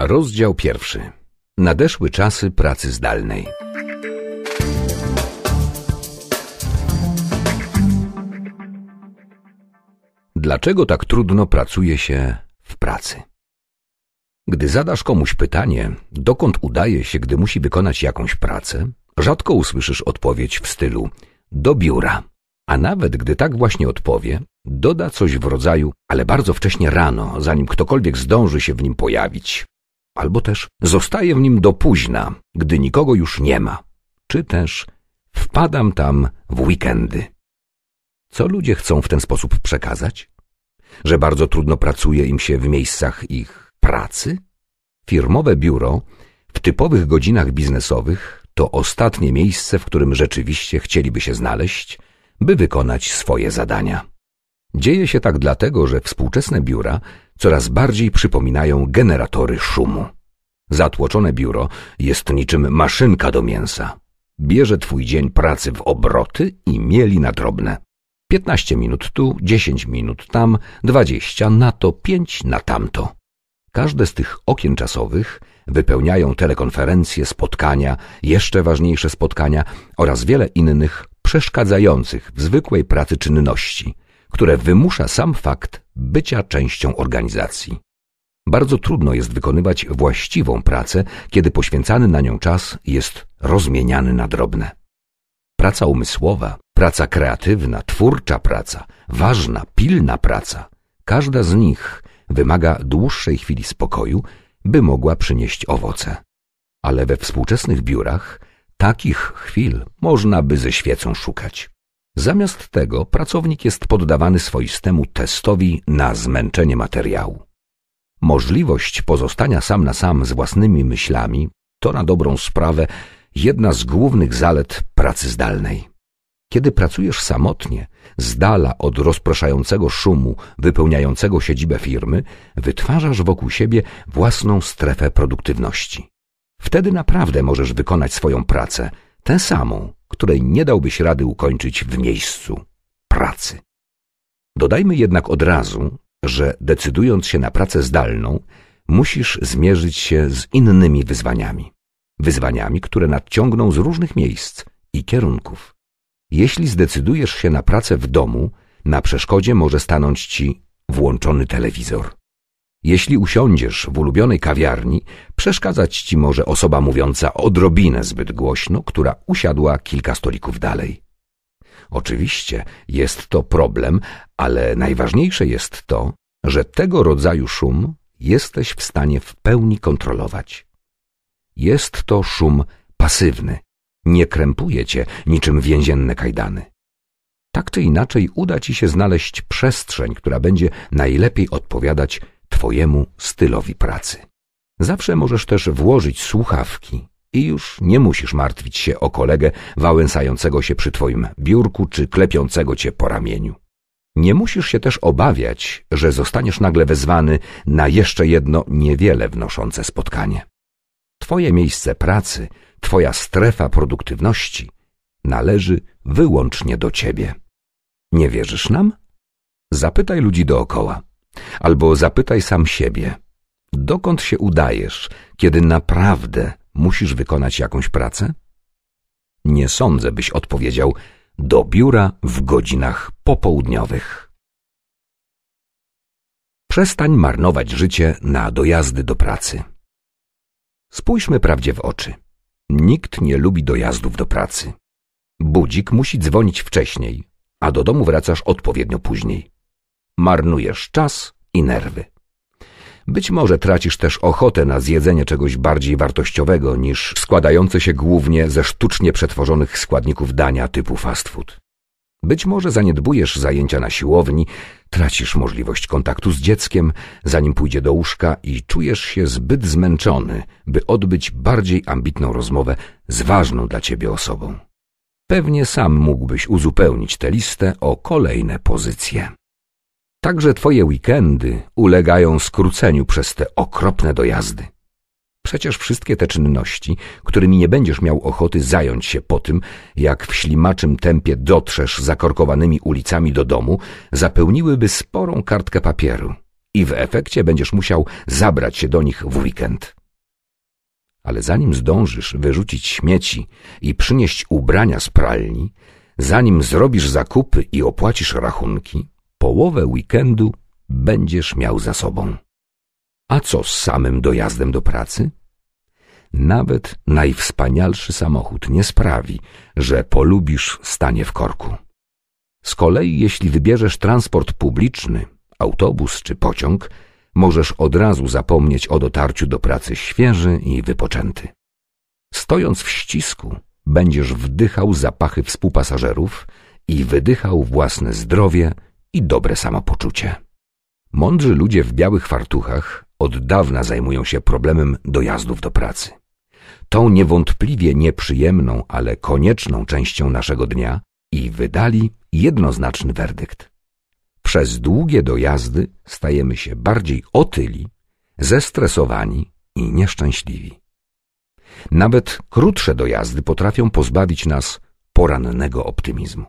Rozdział pierwszy. Nadeszły czasy pracy zdalnej. Dlaczego tak trudno pracuje się w pracy? Gdy zadasz komuś pytanie, dokąd udaje się, gdy musi wykonać jakąś pracę, rzadko usłyszysz odpowiedź w stylu do biura. A nawet gdy tak właśnie odpowie, doda coś w rodzaju, ale bardzo wcześnie rano, zanim ktokolwiek zdąży się w nim pojawić albo też zostaję w nim do późna, gdy nikogo już nie ma, czy też wpadam tam w weekendy. Co ludzie chcą w ten sposób przekazać? Że bardzo trudno pracuje im się w miejscach ich pracy? Firmowe biuro w typowych godzinach biznesowych to ostatnie miejsce, w którym rzeczywiście chcieliby się znaleźć, by wykonać swoje zadania. Dzieje się tak dlatego, że współczesne biura coraz bardziej przypominają generatory szumu. Zatłoczone biuro jest niczym maszynka do mięsa. Bierze twój dzień pracy w obroty i mieli na drobne. 15 minut tu, 10 minut tam, 20 na to, 5 na tamto. Każde z tych okien czasowych wypełniają telekonferencje, spotkania, jeszcze ważniejsze spotkania oraz wiele innych przeszkadzających w zwykłej pracy czynności – które wymusza sam fakt bycia częścią organizacji. Bardzo trudno jest wykonywać właściwą pracę, kiedy poświęcany na nią czas jest rozmieniany na drobne. Praca umysłowa, praca kreatywna, twórcza praca, ważna, pilna praca, każda z nich wymaga dłuższej chwili spokoju, by mogła przynieść owoce. Ale we współczesnych biurach takich chwil można by ze świecą szukać. Zamiast tego pracownik jest poddawany swoistemu testowi na zmęczenie materiału. Możliwość pozostania sam na sam z własnymi myślami to na dobrą sprawę jedna z głównych zalet pracy zdalnej. Kiedy pracujesz samotnie, z dala od rozpraszającego szumu wypełniającego siedzibę firmy, wytwarzasz wokół siebie własną strefę produktywności. Wtedy naprawdę możesz wykonać swoją pracę – tę samą, której nie dałbyś rady ukończyć w miejscu pracy. Dodajmy jednak od razu, że decydując się na pracę zdalną, musisz zmierzyć się z innymi wyzwaniami. Wyzwaniami, które nadciągną z różnych miejsc i kierunków. Jeśli zdecydujesz się na pracę w domu, na przeszkodzie może stanąć ci włączony telewizor. Jeśli usiądziesz w ulubionej kawiarni, przeszkadzać ci może osoba mówiąca odrobinę zbyt głośno, która usiadła kilka stolików dalej. Oczywiście jest to problem, ale najważniejsze jest to, że tego rodzaju szum jesteś w stanie w pełni kontrolować. Jest to szum pasywny, nie krępuje cię niczym więzienne kajdany. Tak czy inaczej uda ci się znaleźć przestrzeń, która będzie najlepiej odpowiadać Twojemu stylowi pracy. Zawsze możesz też włożyć słuchawki i już nie musisz martwić się o kolegę wałęsającego się przy Twoim biurku czy klepiącego Cię po ramieniu. Nie musisz się też obawiać, że zostaniesz nagle wezwany na jeszcze jedno niewiele wnoszące spotkanie. Twoje miejsce pracy, Twoja strefa produktywności należy wyłącznie do Ciebie. Nie wierzysz nam? Zapytaj ludzi dookoła. Albo zapytaj sam siebie, dokąd się udajesz, kiedy naprawdę musisz wykonać jakąś pracę? Nie sądzę, byś odpowiedział do biura w godzinach popołudniowych. Przestań marnować życie na dojazdy do pracy. Spójrzmy prawdzie w oczy. Nikt nie lubi dojazdów do pracy. Budzik musi dzwonić wcześniej, a do domu wracasz odpowiednio później marnujesz czas i nerwy. Być może tracisz też ochotę na zjedzenie czegoś bardziej wartościowego niż składające się głównie ze sztucznie przetworzonych składników dania typu fast food. Być może zaniedbujesz zajęcia na siłowni, tracisz możliwość kontaktu z dzieckiem, zanim pójdzie do łóżka i czujesz się zbyt zmęczony, by odbyć bardziej ambitną rozmowę z ważną dla ciebie osobą. Pewnie sam mógłbyś uzupełnić tę listę o kolejne pozycje. Także twoje weekendy ulegają skróceniu przez te okropne dojazdy. Przecież wszystkie te czynności, którymi nie będziesz miał ochoty zająć się po tym, jak w ślimaczym tempie dotrzesz zakorkowanymi ulicami do domu, zapełniłyby sporą kartkę papieru i w efekcie będziesz musiał zabrać się do nich w weekend. Ale zanim zdążysz wyrzucić śmieci i przynieść ubrania z pralni, zanim zrobisz zakupy i opłacisz rachunki, połowę weekendu będziesz miał za sobą. A co z samym dojazdem do pracy? Nawet najwspanialszy samochód nie sprawi, że polubisz stanie w korku. Z kolei, jeśli wybierzesz transport publiczny, autobus czy pociąg, możesz od razu zapomnieć o dotarciu do pracy świeży i wypoczęty. Stojąc w ścisku, będziesz wdychał zapachy współpasażerów i wydychał własne zdrowie i dobre samopoczucie. Mądrzy ludzie w białych fartuchach od dawna zajmują się problemem dojazdów do pracy. Tą niewątpliwie nieprzyjemną, ale konieczną częścią naszego dnia i wydali jednoznaczny werdykt. Przez długie dojazdy stajemy się bardziej otyli, zestresowani i nieszczęśliwi. Nawet krótsze dojazdy potrafią pozbawić nas porannego optymizmu.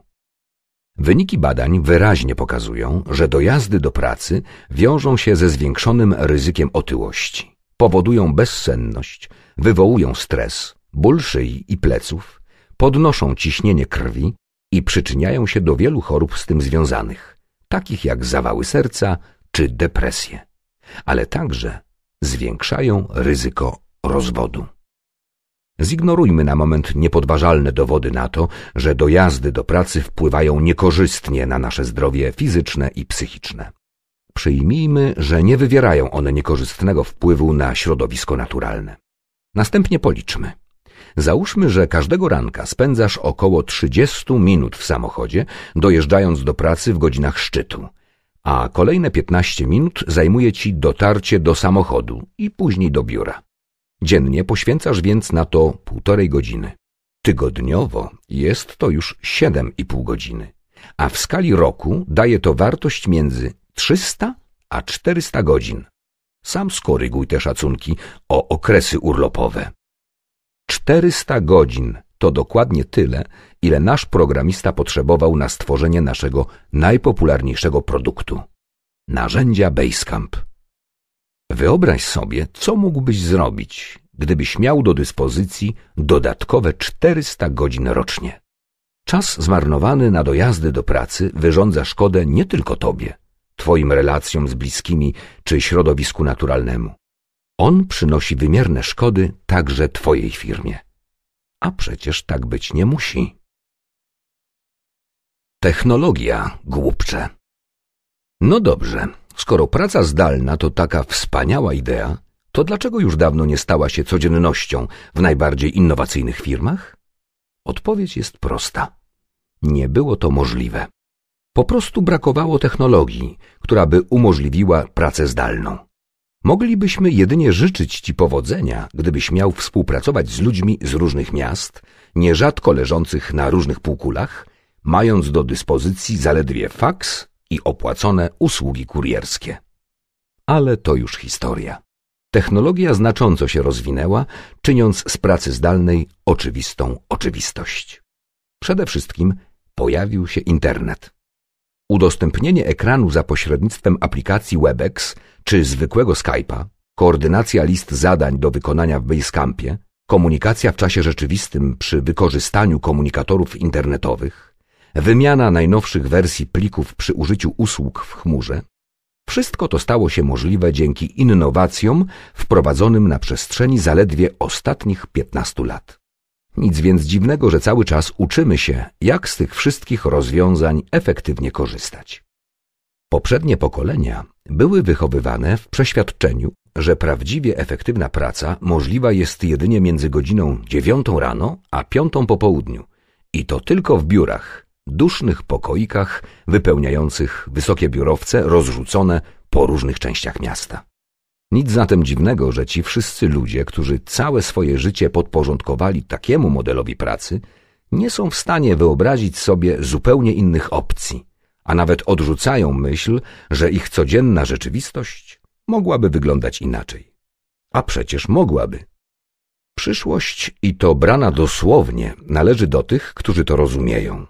Wyniki badań wyraźnie pokazują, że dojazdy do pracy wiążą się ze zwiększonym ryzykiem otyłości, powodują bezsenność, wywołują stres, ból szyi i pleców, podnoszą ciśnienie krwi i przyczyniają się do wielu chorób z tym związanych, takich jak zawały serca czy depresje, ale także zwiększają ryzyko rozwodu. Zignorujmy na moment niepodważalne dowody na to, że dojazdy do pracy wpływają niekorzystnie na nasze zdrowie fizyczne i psychiczne. Przyjmijmy, że nie wywierają one niekorzystnego wpływu na środowisko naturalne. Następnie policzmy. Załóżmy, że każdego ranka spędzasz około 30 minut w samochodzie, dojeżdżając do pracy w godzinach szczytu, a kolejne 15 minut zajmuje ci dotarcie do samochodu i później do biura. Dziennie poświęcasz więc na to półtorej godziny. Tygodniowo jest to już 7,5 godziny, a w skali roku daje to wartość między 300 a 400 godzin. Sam skoryguj te szacunki o okresy urlopowe. 400 godzin to dokładnie tyle, ile nasz programista potrzebował na stworzenie naszego najpopularniejszego produktu narzędzia Basecamp. Wyobraź sobie, co mógłbyś zrobić, gdybyś miał do dyspozycji dodatkowe 400 godzin rocznie. Czas zmarnowany na dojazdy do pracy wyrządza szkodę nie tylko tobie, twoim relacjom z bliskimi czy środowisku naturalnemu. On przynosi wymierne szkody także twojej firmie. A przecież tak być nie musi. Technologia głupcze. No dobrze, Skoro praca zdalna to taka wspaniała idea, to dlaczego już dawno nie stała się codziennością w najbardziej innowacyjnych firmach? Odpowiedź jest prosta. Nie było to możliwe. Po prostu brakowało technologii, która by umożliwiła pracę zdalną. Moglibyśmy jedynie życzyć Ci powodzenia, gdybyś miał współpracować z ludźmi z różnych miast, nierzadko leżących na różnych półkulach, mając do dyspozycji zaledwie faks i opłacone usługi kurierskie. Ale to już historia. Technologia znacząco się rozwinęła, czyniąc z pracy zdalnej oczywistą oczywistość. Przede wszystkim pojawił się internet. Udostępnienie ekranu za pośrednictwem aplikacji WebEx czy zwykłego Skype'a, koordynacja list zadań do wykonania w Basecampie, komunikacja w czasie rzeczywistym przy wykorzystaniu komunikatorów internetowych, wymiana najnowszych wersji plików przy użyciu usług w chmurze. Wszystko to stało się możliwe dzięki innowacjom wprowadzonym na przestrzeni zaledwie ostatnich 15 lat. Nic więc dziwnego, że cały czas uczymy się, jak z tych wszystkich rozwiązań efektywnie korzystać. Poprzednie pokolenia były wychowywane w przeświadczeniu, że prawdziwie efektywna praca możliwa jest jedynie między godziną 9 rano a 5 po południu i to tylko w biurach, dusznych pokoikach wypełniających wysokie biurowce rozrzucone po różnych częściach miasta. Nic zatem dziwnego, że ci wszyscy ludzie, którzy całe swoje życie podporządkowali takiemu modelowi pracy, nie są w stanie wyobrazić sobie zupełnie innych opcji, a nawet odrzucają myśl, że ich codzienna rzeczywistość mogłaby wyglądać inaczej. A przecież mogłaby. Przyszłość, i to brana dosłownie, należy do tych, którzy to rozumieją.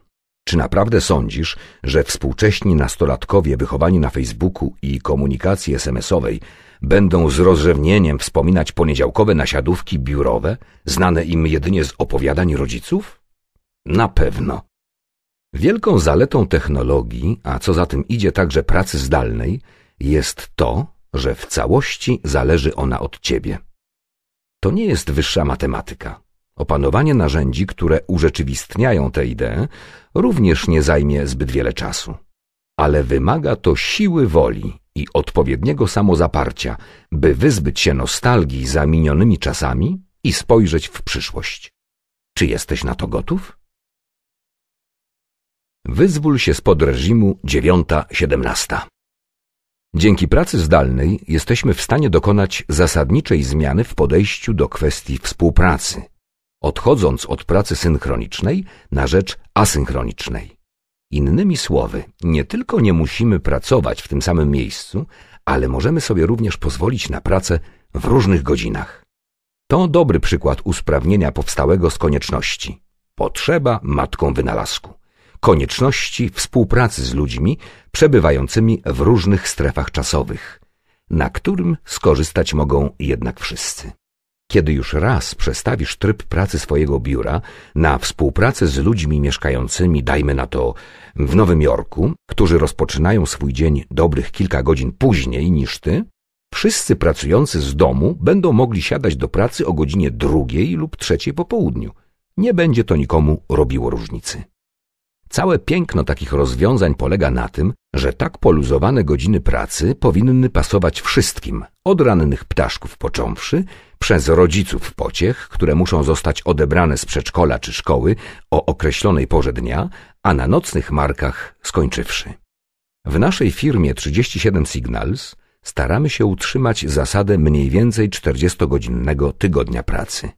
Czy naprawdę sądzisz, że współcześni nastolatkowie wychowani na Facebooku i komunikacji SMS-owej będą z rozrzewnieniem wspominać poniedziałkowe nasiadówki biurowe, znane im jedynie z opowiadań rodziców? Na pewno. Wielką zaletą technologii, a co za tym idzie także pracy zdalnej, jest to, że w całości zależy ona od ciebie. To nie jest wyższa matematyka. Opanowanie narzędzi, które urzeczywistniają tę ideę, również nie zajmie zbyt wiele czasu. Ale wymaga to siły woli i odpowiedniego samozaparcia, by wyzbyć się nostalgii za minionymi czasami i spojrzeć w przyszłość. Czy jesteś na to gotów? Wyzwól się spod reżimu 9.17. Dzięki pracy zdalnej jesteśmy w stanie dokonać zasadniczej zmiany w podejściu do kwestii współpracy, odchodząc od pracy synchronicznej na rzecz asynchronicznej. Innymi słowy, nie tylko nie musimy pracować w tym samym miejscu, ale możemy sobie również pozwolić na pracę w różnych godzinach. To dobry przykład usprawnienia powstałego z konieczności. Potrzeba matką wynalazku. Konieczności współpracy z ludźmi przebywającymi w różnych strefach czasowych, na którym skorzystać mogą jednak wszyscy. Kiedy już raz przestawisz tryb pracy swojego biura na współpracę z ludźmi mieszkającymi, dajmy na to, w Nowym Jorku, którzy rozpoczynają swój dzień dobrych kilka godzin później niż ty, wszyscy pracujący z domu będą mogli siadać do pracy o godzinie drugiej lub trzeciej po południu. Nie będzie to nikomu robiło różnicy. Całe piękno takich rozwiązań polega na tym, że tak poluzowane godziny pracy powinny pasować wszystkim, od rannych ptaszków począwszy, przez rodziców pociech, które muszą zostać odebrane z przedszkola czy szkoły o określonej porze dnia, a na nocnych markach skończywszy. W naszej firmie 37 Signals staramy się utrzymać zasadę mniej więcej 40-godzinnego tygodnia pracy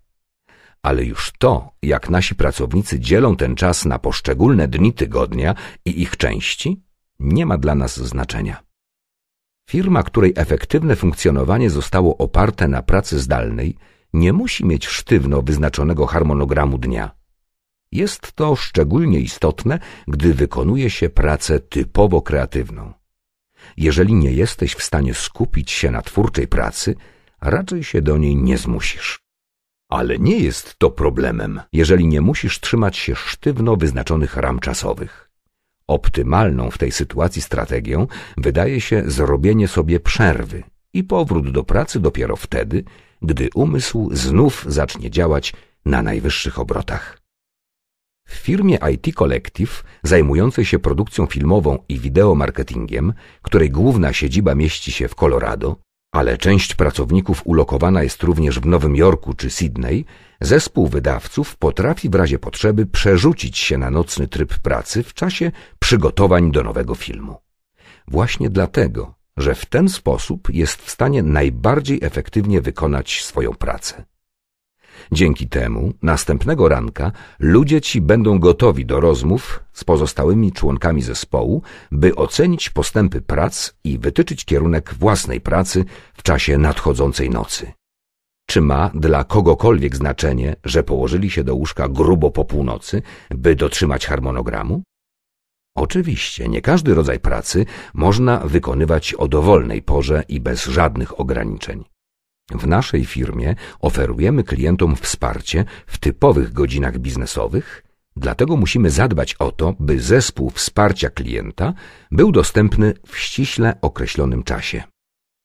ale już to, jak nasi pracownicy dzielą ten czas na poszczególne dni tygodnia i ich części, nie ma dla nas znaczenia. Firma, której efektywne funkcjonowanie zostało oparte na pracy zdalnej, nie musi mieć sztywno wyznaczonego harmonogramu dnia. Jest to szczególnie istotne, gdy wykonuje się pracę typowo kreatywną. Jeżeli nie jesteś w stanie skupić się na twórczej pracy, raczej się do niej nie zmusisz. Ale nie jest to problemem, jeżeli nie musisz trzymać się sztywno wyznaczonych ram czasowych. Optymalną w tej sytuacji strategią wydaje się zrobienie sobie przerwy i powrót do pracy dopiero wtedy, gdy umysł znów zacznie działać na najwyższych obrotach. W firmie IT Collective, zajmującej się produkcją filmową i wideomarketingiem, której główna siedziba mieści się w Colorado, ale część pracowników ulokowana jest również w Nowym Jorku czy Sydney, zespół wydawców potrafi w razie potrzeby przerzucić się na nocny tryb pracy w czasie przygotowań do nowego filmu. Właśnie dlatego, że w ten sposób jest w stanie najbardziej efektywnie wykonać swoją pracę. Dzięki temu następnego ranka ludzie ci będą gotowi do rozmów z pozostałymi członkami zespołu, by ocenić postępy prac i wytyczyć kierunek własnej pracy w czasie nadchodzącej nocy. Czy ma dla kogokolwiek znaczenie, że położyli się do łóżka grubo po północy, by dotrzymać harmonogramu? Oczywiście, nie każdy rodzaj pracy można wykonywać o dowolnej porze i bez żadnych ograniczeń. W naszej firmie oferujemy klientom wsparcie w typowych godzinach biznesowych, dlatego musimy zadbać o to, by zespół wsparcia klienta był dostępny w ściśle określonym czasie.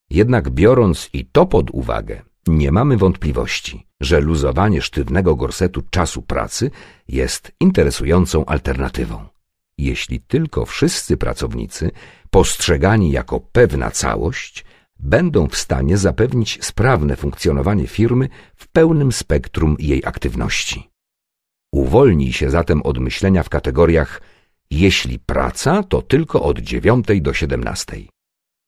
Jednak biorąc i to pod uwagę, nie mamy wątpliwości, że luzowanie sztywnego gorsetu czasu pracy jest interesującą alternatywą. Jeśli tylko wszyscy pracownicy, postrzegani jako pewna całość, będą w stanie zapewnić sprawne funkcjonowanie firmy w pełnym spektrum jej aktywności. Uwolnij się zatem od myślenia w kategoriach jeśli praca, to tylko od 9 do 17.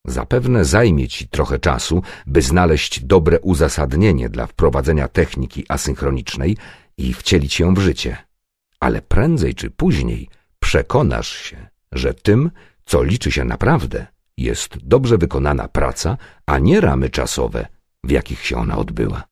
Zapewne zajmie Ci trochę czasu, by znaleźć dobre uzasadnienie dla wprowadzenia techniki asynchronicznej i wcielić ją w życie. Ale prędzej czy później przekonasz się, że tym, co liczy się naprawdę – jest dobrze wykonana praca, a nie ramy czasowe, w jakich się ona odbyła.